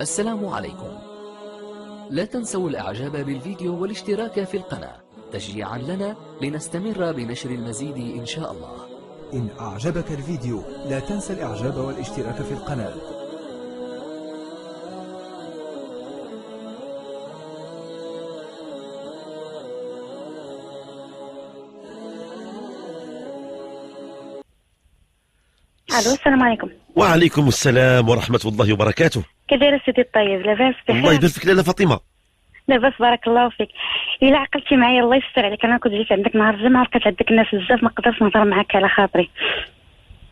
السلام عليكم لا تنسوا الاعجاب بالفيديو والاشتراك في القناة تشجيعا لنا لنستمر بنشر المزيد ان شاء الله إن أعجبك الفيديو لا تنسى الإعجاب والاشتراك في القناة ألو السلام عليكم وعليكم السلام ورحمة الله وبركاته كدير سيدي الطيب لاباس بخير الله يبارك فيك لاله فاطمه لاباس بارك الله فيك الا عقلتي معايا الله يستر عليك انا كنت جيت عندك نهار الجمعه لقيت عندك الناس بزاف ما قدرتش نهضر معاك على خاطري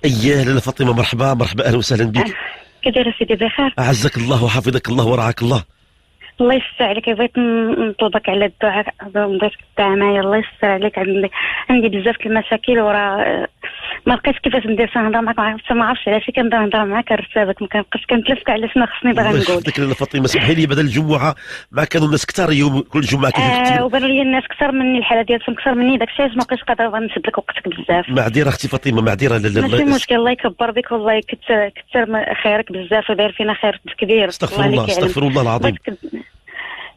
اياه لاله فاطمه مرحبا مرحبا اهلا وسهلا بك كدير سيدي بخير اعزك الله وحفظك الله ورعاك الله الله يستر عليك بغيت نطلبك على الدعاء بغيت تدعى معايا الله يستر عليك عندي عندي بزاف المشاكل ورا ما لقيتش كيفاش ندير نهضر معاك ما عرفتش ما عرفتش علاش كنبدا نهضر معاك رسابك ما كنبقاش كنتلفت على شنو خصني باغي نقول يحفظك لاله فاطمه سمحي لي بعد الجمعه ما كانوا الناس كثار يوم كل جمعه كيف آه وبانوا لي الناس كثر مني الحاله ديالهم كثر مني داك الشيء ما بقيتش قادره نسد لك وقتك بزاف معذره اختي فاطمه معذره ماشي مشكل الله يكبر بك والله يكثر كثر خيرك بزاف وداير فينا خير كبير استغفر الله استغفر الله العظيم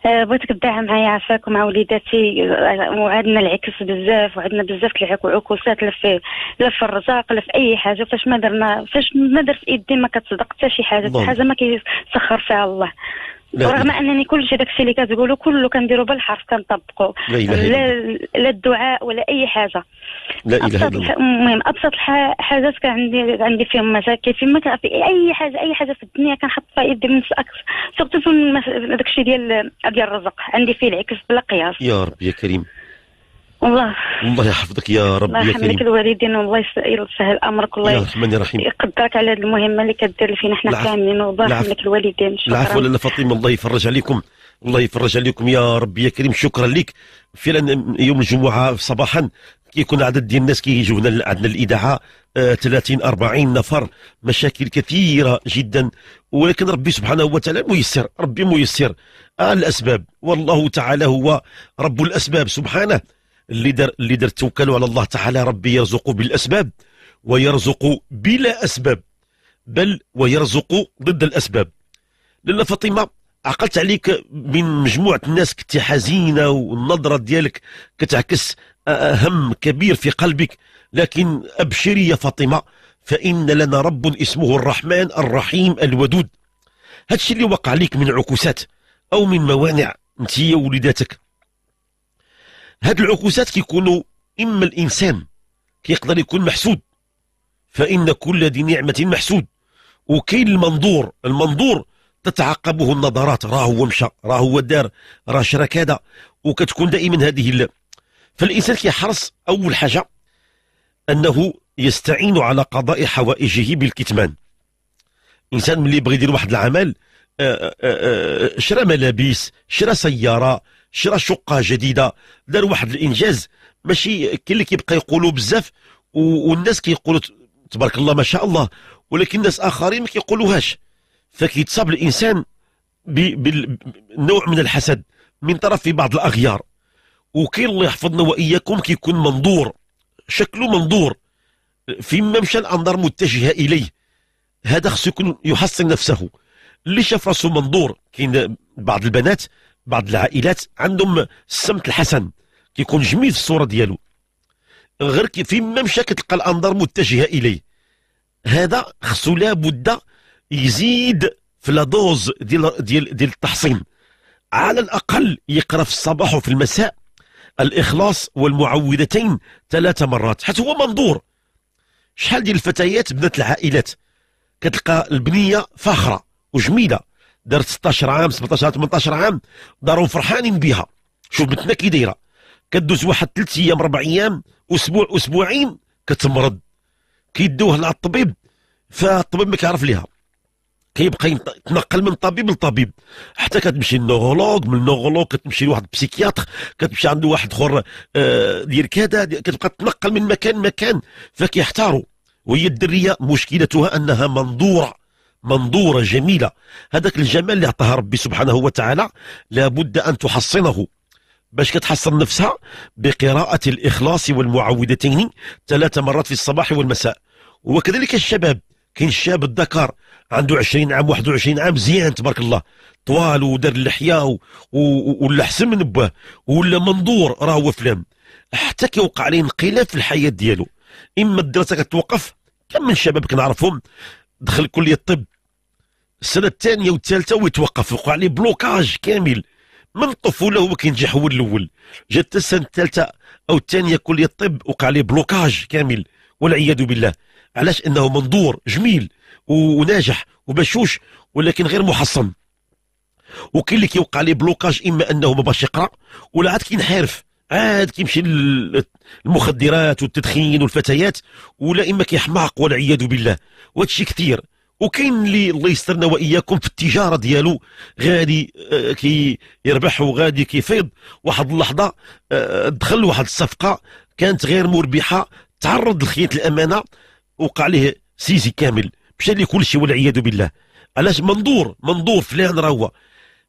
آه، بغيتك تدعم معايا عفاك ومع وليداتي آه، وعندنا العكس بزاف وعندنا بزاف العكوسات لا في لا في الرزاق لا في اي حاجه فاش ما درنا فاش ما درت يدي ما كتصدق حتى شي حاجه حتى حاجه ما كيسخر فيها الله رغم انني كل شيء داكشي اللي كتقولوا كله كنديروا بالحرف كنطبقوا لا لا الدعاء ولا اي حاجه لا اله الا الله المهم ابسط حاجات كان عندي عندي فيهم مشاكل فيما كان في اي حاجه اي حاجه في الدنيا كنحط فيها يدي من اكثر سورتو في داك الشيء ديال ديال الرزق عندي فيه العكس بلا قياس يا رب يا كريم الله الله يحفظك يا رب يا كريم الله يحفظك الوالدين والله يسهل امرك والله يا رحمن يا رحيم يقدرك على هذه المهمه اللي كدير فينا حنا كاملين والله يحفظك الوالدين شكرا العفو لاله فاطمه الله يفرج عليكم الله يفرج عليكم يا ربي يا كريم شكرا لك فعلا يوم الجمعه صباحا كيكون عدد ديال الناس كيجيو هنا عندنا الاذاعه 30 40 نفر مشاكل كثيره جدا ولكن ربي سبحانه وتعالى ميسر ربي ميسر آه الاسباب والله تعالى هو رب الاسباب سبحانه اللي دار اللي دار التوكل على الله تعالى ربي يرزق بالاسباب ويرزق بلا اسباب بل ويرزق ضد الاسباب لاله فاطمه عقلت عليك من مجموعه الناس كنت حزينه والنظره ديالك كتعكس هم كبير في قلبك لكن أبشري يا فاطمة فإن لنا رب اسمه الرحمن الرحيم الودود هادشي اللي وقع لك من عكوسات أو من موانع انت ووليداتك هاد العكوسات كيكونوا إما الإنسان كيقدر يكون محسود فإن كل ذي نعمة محسود وكاين المنظور المنظور تتعقبه النظرات راه هو مشى راه هو دار راه شرك هذا وكتكون دائما هذه فالإنسان كيحرص أول حاجة أنه يستعين على قضاء حوائجه بالكتمان الإنسان ملي يبغي يدير واحد العمل آه، آه، آه، شرى ملابس شرى سيارة شرى شقة جديدة دار واحد الإنجاز ماشي كاين اللي كيبقى يقولوا بزاف والناس كيقولوا تبارك الله ما شاء الله ولكن ناس آخرين ما كيقولوهاش فكيتصاب الإنسان بنوع من الحسد من طرف بعض الأغيار وكاين الله يحفظنا واياكم كيكون منظور شكله منظور فيما مشى الانظار متجهه اليه هذا خصو يكون يحصن نفسه اللي شاف راسه منظور كاين بعض البنات بعض العائلات عندهم السمت الحسن كيكون جميل في الصوره ديالو غير فيما مشى كتلقى الانظار متجهه اليه هذا خصو لابد يزيد في لا دوز ديال ديال ديال التحصين على الاقل يقرا في الصباح وفي المساء الإخلاص والمعوذتين ثلاث مرات حيت هو منظور شحال ديال الفتيات بنات العائلات كتلقى البنية فاخرة وجميلة دارت 16 عام 17 18 عام دارهم فرحانين بها شوف بنتنا كي دايره كدوز واحد ثلاث ايام اربع ايام اسبوع اسبوعين كتمرض كيدوه للطبيب فالطبيب ما كيعرف ليها كيبقى يتنقل من طبيب لطبيب حتى كتمشي للنورولوج من النورولوج كتمشي لواحد بسيكياتر كتمشي عند واحد اخر آه، ديال كذا كتبقى تتنقل من مكان لمكان فكيحتاروا وهي الدريه مشكلتها انها منظوره منظوره جميله هذاك الجمال اللي عطاها ربي سبحانه وتعالى لابد ان تحصنه باش كتحصن نفسها بقراءه الاخلاص والمعوذتين ثلاث مرات في الصباح والمساء وكذلك الشباب كاين الشاب الذكر عنده 20 عام 21 عام مزيان تبارك الله طوال ودار اللحيه ولا حسن من باه ولا منظور راه هو فلان حتى كيوقع عليه انقلاب في الحياه ديالو اما الدراسه كتوقف كم من شباب كنعرفهم دخل كليه الطب السنه الثانيه والثالثه ويتوقف وقع عليه بلوكاج كامل من الطفوله هو كينجح هو الاول جات السنه الثالثه او الثانيه كليه الطب وقع عليه بلوكاج كامل والعياذ بالله علاش انه منظور جميل وناجح وبشوش ولكن غير محصن وكاين اللي كيوقع ليه بلوكاج اما انه ما باش يقرا ولا عاد كينحرف عاد كيمشي للمخدرات والتدخين والفتيات ولا اما كيحماق والعياذ بالله وهادشي كثير وكاين اللي الله يسترنا واياكم في التجاره ديالو غادي آه، كي يربح وغادي كيفيض واحد اللحظه آه، دخل واحد الصفقه كانت غير مربحه تعرض لخيط الامانه وقع عليه سيسي كامل مشى لي كل شيء والعياذ بالله علاش منظور منظور فلان راهو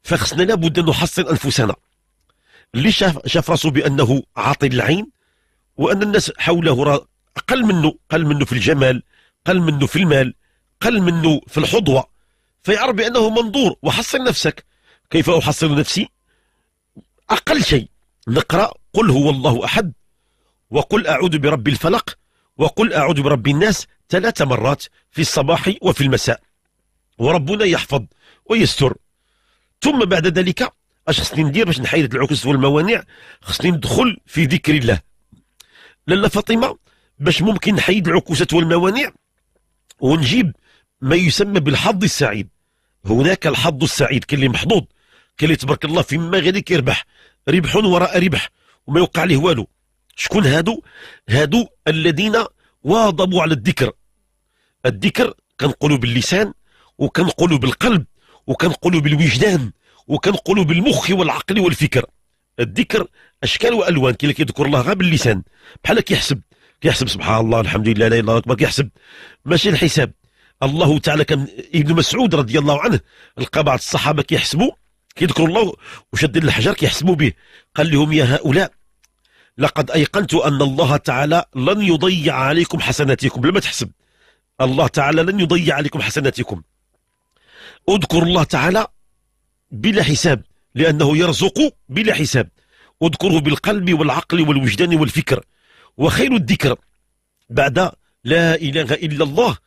فخصنا لابد ان نحصن انفسنا اللي شاف شاف راسه بانه عاطل العين وان الناس حوله راه اقل منه قل منه في الجمال قل منه في المال قل منه في الحظوه فيعرف بانه منظور وحصن نفسك كيف احصن نفسي اقل شيء نقرا قل هو الله احد وقل اعوذ برب الفلق وقل أعوذ برب الناس ثلاث مرات في الصباح وفي المساء وربنا يحفظ ويستر ثم بعد ذلك اش خصني ندير باش نحيد العكس والموانع خصني ندخل في ذكر الله لالا فاطمه باش ممكن نحيد العكوسات والموانع ونجيب ما يسمى بالحظ السعيد هناك الحظ السعيد كاين اللي محظوظ كاين اللي تبارك الله فيما غادي كيربح ربح وراء ربح وما يوقع ليه والو شكون هادو هادو الذين واظبوا على الذكر الذكر كنقولوا باللسان وكنقولوا بالقلب وكنقولوا بالوجدان وكنقولوا بالمخ والعقل والفكر الذكر اشكال والوان كي كيذكر الله غير باللسان بحال كيحسب كيحسب سبحان الله الحمد لله لا اله الا الله كيحسب ماشي الحساب الله تعالى كان ابن مسعود رضي الله عنه لقى بعض الصحابه كيحسبوا كيذكروا الله وشادين الحجر كيحسبوا به قال لهم يا هؤلاء لقد أيقنت أن الله تعالى لن يضيع عليكم حسناتكم لما تحسب الله تعالى لن يضيع عليكم حسناتكم اذكر الله تعالى بلا حساب لأنه يرزق بلا حساب اذكره بالقلب والعقل والوجدان والفكر وخير الذكر بعد لا إله إلا الله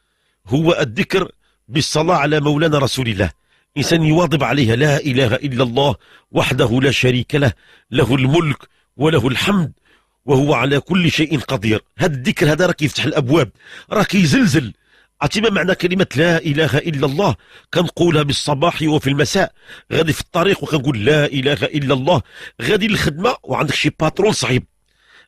هو الذكر بالصلاة على مولانا رسول الله إنسان يواظب عليها لا إله إلا الله وحده لا شريك له له الملك وله الحمد وهو على كل شيء قدير هذا الذكر هذا راه كيفتح الابواب راه كيزلزل عرفتي ما معنى كلمة لا إله إلا الله كنقولها بالصباح وفي المساء غادي في الطريق وكنقول لا إله إلا الله غادي للخدمة وعندك شي باترون صعيب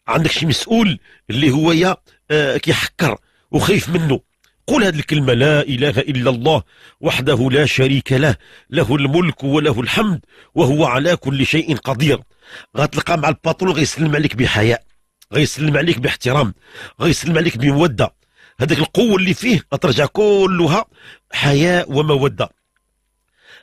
عندك شي مسؤول اللي هو يا آه، كيحكر وخايف منه قل هذه الكلمة لا إله إلا الله وحده لا شريك له له الملك وله الحمد وهو على كل شيء قدير غتلقى مع الباطول غيسلم عليك بحياء غيسلم عليك باحترام غيسلم عليك بمودة هذاك القوة اللي فيه غترجع كلها حياء ومودة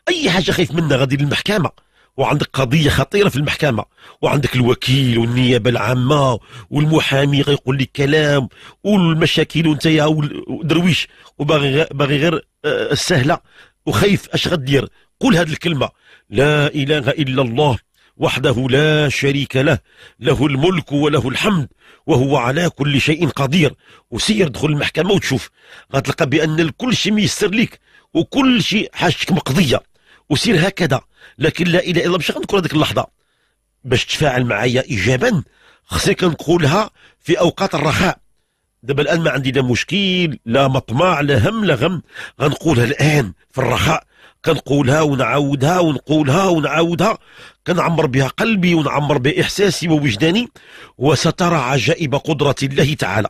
أي حاجة خايف منها غادي للمحكمة وعندك قضية خطيرة في المحكمة وعندك الوكيل والنيابة العامة والمحامي غيقول لك كلام والمشاكل وانت يا درويش وباغي باغي غير آه، السهلة وخايف اش غدير قول هذه الكلمة لا إله إلا الله وحده لا شريك له له الملك وله الحمد وهو على كل شيء قدير وسير دخل المحكمة وتشوف غتلقى بأن كل شيء ميسر لك وكل شيء حاجتك مقضيه وسير هكذا لكن لا اله الا الله مش غنقول هذيك اللحظه باش تتفاعل معايا ايجابا خصني كنقولها في اوقات الرخاء دابا الان ما عندي لا مشكل لا مطمع لا هم لا غم غنقولها الان في الرخاء كنقولها ونعاودها ونقولها ونعاودها كنعمر بها قلبي ونعمر باحساسي ووجداني وسترى عجائب قدره الله تعالى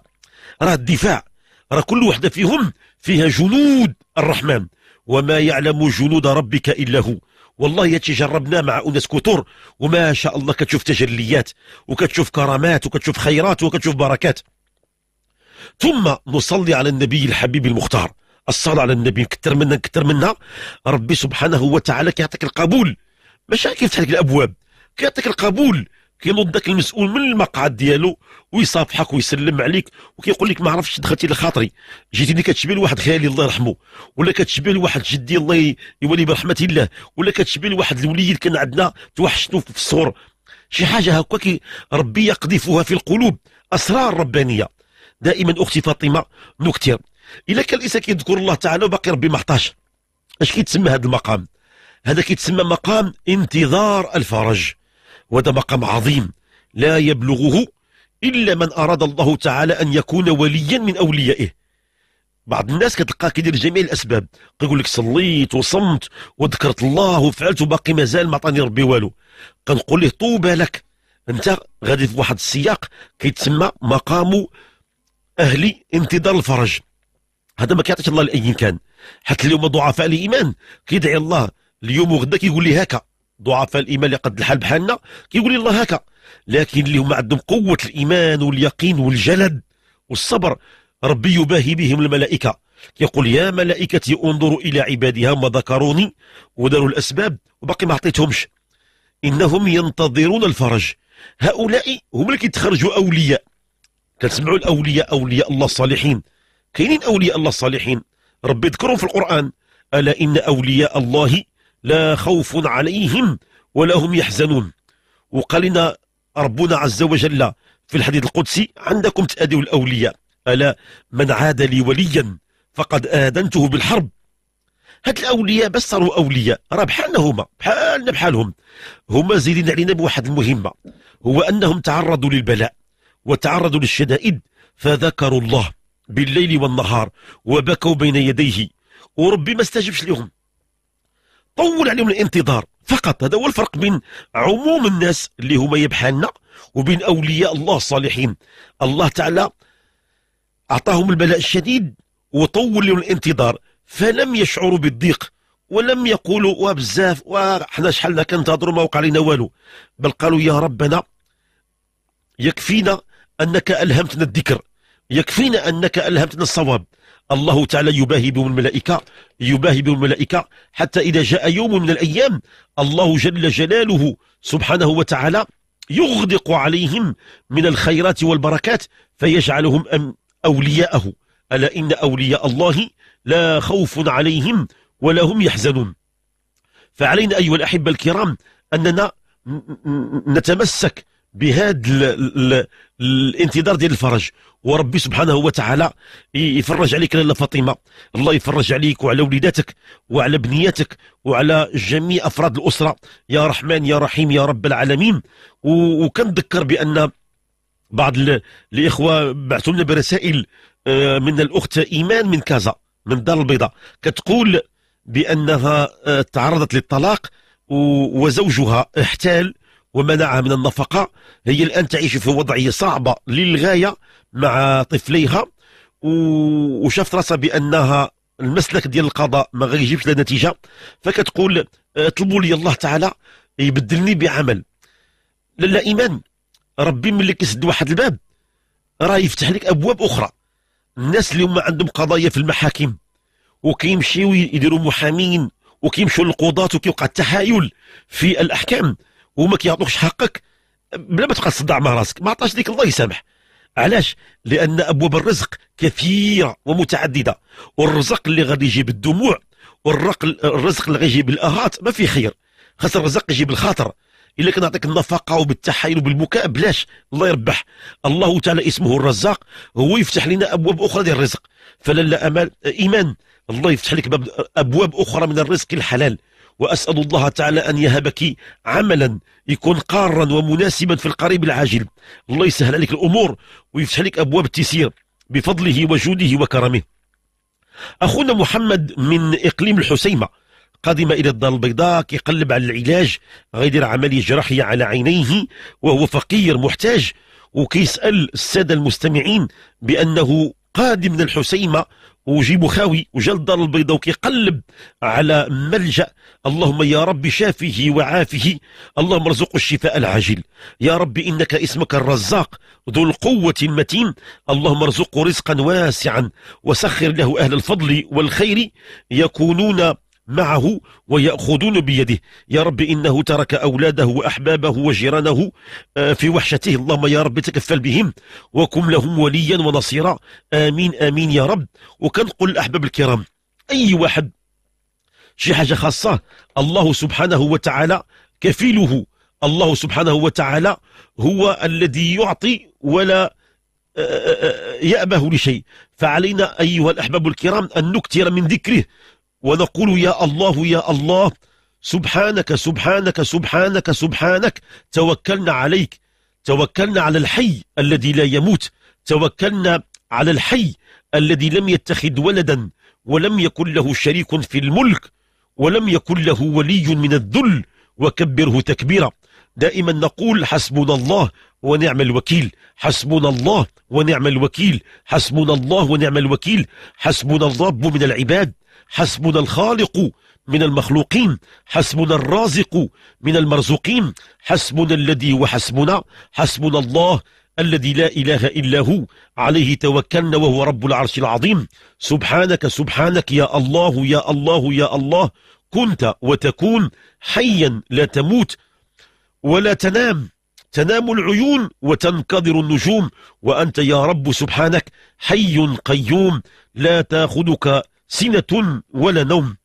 راه الدفاع راه كل وحده فيهم فيها جنود الرحمن وما يعلم جنود ربك إلا هو والله يتجربنا مع أناس كثر وما شاء الله كتشوف تجليات وكتشوف كرامات وكتشوف خيرات وكتشوف بركات ثم نصلي على النبي الحبيب المختار الصلاة على النبي كتر منا كتر منا ربي سبحانه وتعالى كيعطيك القبول ماشي كيفتح لك الأبواب كيعطيك القبول كينوض داك المسؤول من المقعد ديالو ويصافحك ويسلم عليك وكيقول لك ما عرفتش دخلتي لخاطري جيتيني كتشبه لواحد خالي الله يرحمه ولا كتشبه لواحد جدي الله يولي برحمه الله ولا كتشبه لواحد الولي اللي كان عندنا توحشتو في الصغر شي حاجه هكا كي ربي يقذفها في القلوب اسرار ربانيه دائما اختي فاطمه نكتر الا كان الانسان كيذكر الله تعالى وباقي ربي ما عطاش اش كيتسمى هذا المقام هذا كيتسمى مقام انتظار الفرج وده مقام عظيم لا يبلغه إلا من أراد الله تعالى أن يكون وليا من أوليائه بعض الناس كتلقاه كيدير جميع الأسباب كيقول لك صليت وصمت وذكرت الله وفعلت وباقي مازال ما عطاني ربي والو كنقول له طوبى لك أنت غادي في واحد السياق كيتسمى مقام أهلي انتظار الفرج هذا ما كيعطيش الله لأي كان حتى اليوم ضعفاء الإيمان كيدعي الله اليوم وغدا كيقول لي هكا ضعفاء الايمان اللي قد الحال بحالنا كيقول الله هكا لكن اللي هما عندهم قوه الايمان واليقين والجلد والصبر ربي يباهي بهم الملائكه يقول يا ملائكتي انظروا الى عبادي ما ذكروني وداروا الاسباب وباقي ما عطيتهمش انهم ينتظرون الفرج هؤلاء هما اللي كيتخرجوا اولياء كتسمعوا الاولياء اولياء الله الصالحين كاينين اولياء الله الصالحين ربي ذكرهم في القران الا ان اولياء الله لا خوف عليهم ولا هم يحزنون وقال لنا ربنا عز وجل في الحديث القدسي عندكم تأذوا الأولياء ألا من عاد لي وليا فقد آذنته بالحرب هاد الأولياء بس صاروا أولياء راه بحالنا هما بحالنا بحالهم هما زيدين علينا بواحد المهمة هو أنهم تعرضوا للبلاء وتعرضوا للشدائد فذكروا الله بالليل والنهار وبكوا بين يديه وربي ما استجبش لهم طول عليهم الانتظار فقط هذا هو الفرق بين عموم الناس اللي هما يبحالنا وبين أولياء الله الصالحين الله تعالى أعطاهم البلاء الشديد وطول لهم الانتظار فلم يشعروا بالضيق ولم يقولوا وبزاف وحنا شحالنا كنتظروا ما وقع لنا والو بل قالوا يا ربنا يكفينا أنك ألهمتنا الذكر يكفينا أنك ألهمتنا الصواب الله تعالى يباهي بهم الملائكة يباهي بهم الملائكة حتى إذا جاء يوم من الأيام الله جل جلاله سبحانه وتعالى يغدق عليهم من الخيرات والبركات فيجعلهم أولياءه ألا إن أولياء الله لا خوف عليهم ولا هم يحزنون فعلينا أيها الأحبة الكرام أننا نتمسك بهذا الانتظار ديال الفرج وربي سبحانه وتعالى يفرج عليك لاله فاطمه الله يفرج عليك وعلى وليداتك وعلى بنياتك وعلى جميع افراد الاسره يا رحمن يا رحيم يا رب العالمين وكنذكر بان بعض الاخوه بعثوا لنا برسائل آه، من الاخت ايمان من كازا من الدار البيضاء كتقول بانها آه، تعرضت للطلاق وزوجها احتال ومنعها من النفقة هي الآن تعيش في وضعية صعبة للغاية مع طفليها وشافت راسها بأنها المسلك ديال القضاء ما غيجيبش لها نتيجة فكتقول آه، طلبوا لي الله تعالى يبدلني بعمل لا إيمان ربي ملي كيسد واحد الباب راه يفتح لك أبواب أخرى الناس اللي هما عندهم قضايا في المحاكم وكيمشيو يديروا محامين وكيمشيو للقضاة وكيوقع التحايل في الأحكام وما كيعطوكش حقك بلا ما تبقى تصدع مع راسك ما عطاش ديك الله يسامح علاش لان ابواب الرزق كثيره ومتعدده والرزق اللي غادي يجيب الدموع والرق الرزق اللي غيجيب الاهات ما فيه خير خاص الرزق يجيب الخاطر الا كنعطيك النفقه وبالتحايل وبالبكاء بلاش الله يربح الله تعالى اسمه الرزاق هو يفتح لنا ابواب اخرى ديال الرزق فلا لا امال ايمان الله يفتح لك باب ابواب اخرى من الرزق الحلال وأسأل الله تعالى أن يهبك عملا يكون قارا ومناسبا في القريب العاجل الله يسهل عليك الأمور ويفتح لك أبواب التيسير بفضله وجوده وكرمه أخونا محمد من إقليم الحسيمة قادم إلى الدار البيضاء كيقلب على العلاج غيدير عملية جراحية على عينيه وهو فقير محتاج وكيسأل السادة المستمعين بأنه قادم من الحسيمة وجيبو خاوي وجا للدار البيضاء وكيقلب على ملجا اللهم يا رب شافه وعافه اللهم ارزقه الشفاء العاجل يا رب انك اسمك الرزاق ذو القوه المتين اللهم ارزقه رزقا واسعا وسخر له اهل الفضل والخير يكونون معه ويأخذون بيده يا رب إنه ترك أولاده وأحبابه وجيرانه آه، في وحشته اللهم يا رب تكفل بهم وكن لهم وليا ونصيرا آمين آمين يا رب وكنقول الأحباب الكرام أي واحد شي حاجة خاصة الله سبحانه وتعالى كفيله الله سبحانه وتعالى هو الذي يعطي ولا آه، آه، يأبه لشيء فعلينا أيها الأحباب الكرام أن نكثر من ذكره ونقول يا الله يا الله سبحانك سبحانك سبحانك سبحانك توكلنا عليك توكلنا على الحي الذي لا يموت توكلنا على الحي الذي لم يتخذ ولدا ولم يكن له شريك في الملك ولم يكن له ولي من الذل وكبره تكبيرا دائما نقول حسبنا الله ونعم الوكيل حسبنا الله ونعم الوكيل حسبنا الله ونعم الوكيل حسبنا الرب من العباد حسبنا الخالق من المخلوقين حسبنا الرازق من المرزوقين حسبنا الذي وحسبنا حسبنا الله الذي لا إله إلا هو عليه توكلنا وهو رب العرش العظيم سبحانك سبحانك يا الله يا الله يا الله كنت وتكون حيا لا تموت ولا تنام تنام العيون وتنكدر النجوم وأنت يا رب سبحانك حي قيوم لا تاخذك سنة ولا نوم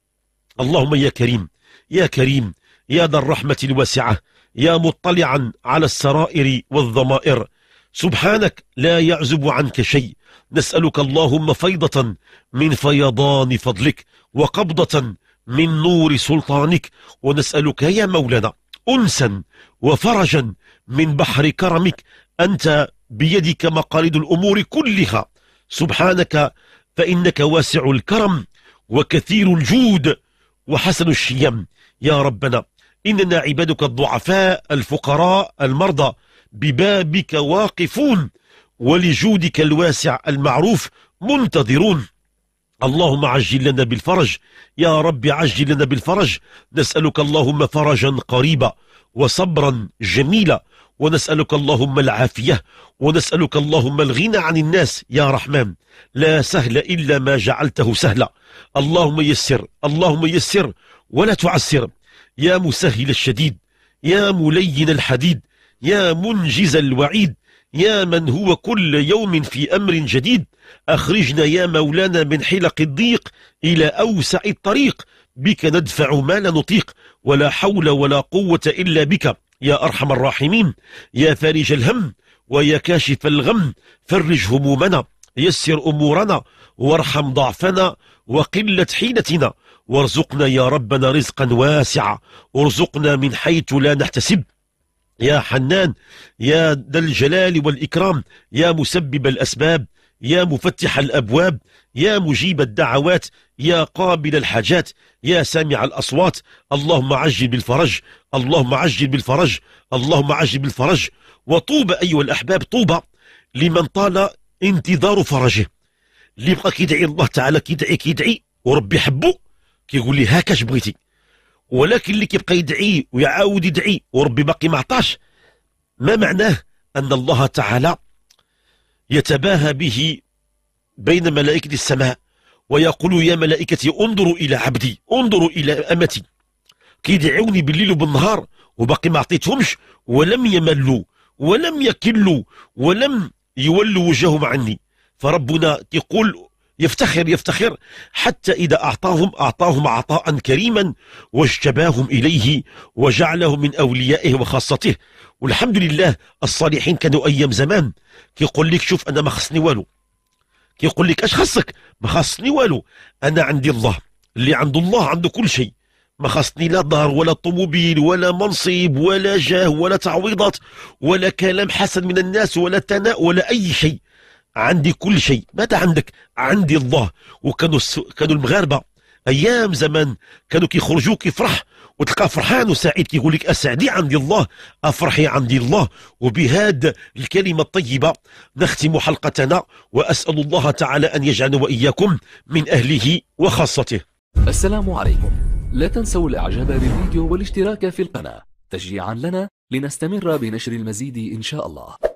اللهم يا كريم يا كريم يا ذا الرحمة الواسعة يا مطلعا على السرائر والضمائر سبحانك لا يعزب عنك شيء نسألك اللهم فيضة من فيضان فضلك وقبضة من نور سلطانك ونسألك يا مولانا أنسا وفرجا من بحر كرمك أنت بيدك مقاليد الأمور كلها سبحانك فإنك واسع الكرم وكثير الجود وحسن الشيم يا ربنا إننا عبادك الضعفاء الفقراء المرضى ببابك واقفون ولجودك الواسع المعروف منتظرون اللهم عجل لنا بالفرج يا رب عجل لنا بالفرج نسألك اللهم فرجا قريبا وصبرا جميلا ونسألك اللهم العافية ونسألك اللهم الغنى عن الناس يا رحمن لا سهل إلا ما جعلته سهلا اللهم يسر اللهم يسر ولا تعسر يا مسهل الشديد يا ملين الحديد يا منجز الوعيد يا من هو كل يوم في أمر جديد أخرجنا يا مولانا من حلق الضيق إلى أوسع الطريق بك ندفع ما لا نطيق ولا حول ولا قوة إلا بك يا أرحم الراحمين يا فارج الهم ويا كاشف الغم فرج همومنا يسر أمورنا وارحم ضعفنا وقلة حيلتنا وارزقنا يا ربنا رزقا واسعا ارزقنا من حيث لا نحتسب يا حنان يا ذا الجلال والإكرام يا مسبب الأسباب يا مفتح الأبواب يا مجيب الدعوات يا قابل الحاجات يا سامع الأصوات اللهم عجل بالفرج اللهم عجل بالفرج اللهم عجل بالفرج وطوبى أيها الأحباب طوبى لمن طال انتظار فرجه اللي بقى كيدعي الله تعالى كيدعي كيدعي وربي حبه كيقول لي هاكاش بغيتي ولكن اللي كيبقى يدعي ويعاود يدعي وربي باقي ما عطاش ما معناه أن الله تعالى يتباهى به بين ملائكة السماء ويقول يا ملائكتي انظروا إلى عبدي انظروا إلى أمتي كيدعوني بالليل وبالنهار وباقي ما عطيتهمش ولم يملوا ولم يكلوا ولم يولوا وجههم عني فربنا كيقول يفتخر يفتخر حتى إذا أعطاهم أعطاهم عطاء كريما واجتباهم إليه وجعلهم من أوليائه وخاصته والحمد لله الصالحين كانوا أيام زمان كيقول لك شوف أنا ما خصني والو كيقول لك اش خصك ما خصني والو انا عندي الله اللي عنده الله عنده كل شيء ما خصني لا دار ولا طوموبيل ولا منصب ولا جاه ولا تعويضات ولا كلام حسن من الناس ولا ثناء ولا اي شيء عندي كل شيء ماذا عندك عندي الله وكانوا الس... كانوا المغاربه ايام زمان كانوا كيخرجوا كيفرح وتلقى فرحان وسعيد كيقول لك اسعدي عندي الله افرحي عندي الله وبهاد الكلمه الطيبه نختم حلقتنا واسال الله تعالى ان يجعلنا واياكم من اهله وخاصته. السلام عليكم. لا تنسوا الاعجاب بالفيديو والاشتراك في القناه تشجيعا لنا لنستمر بنشر المزيد ان شاء الله.